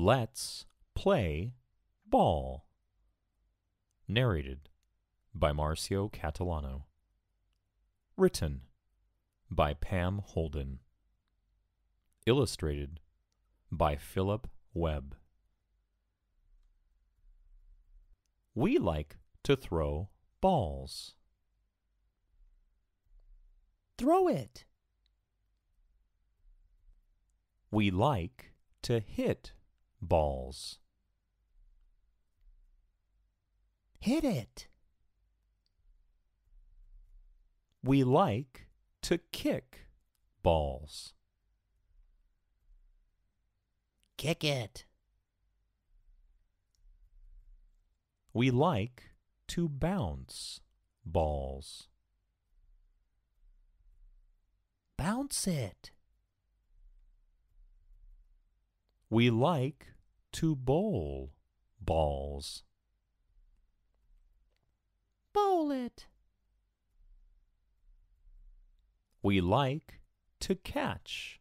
Let's Play Ball. Narrated by Marcio Catalano. Written by Pam Holden. Illustrated by Philip Webb. We like to throw balls. Throw it. We like to hit balls. Hit it. We like to kick balls. Kick it. We like to bounce balls. Bounce it. We like to bowl balls. Bowl it. We like to catch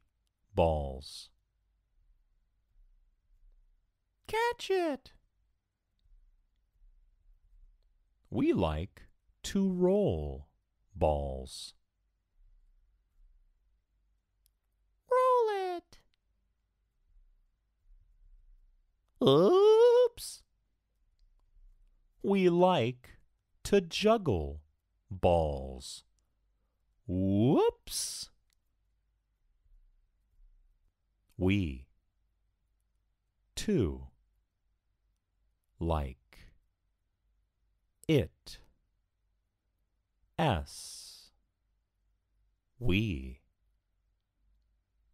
balls. Catch it. We like to roll balls. Oops! We like to juggle balls. Whoops! We too like it s we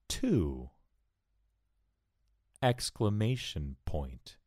too exclamation point.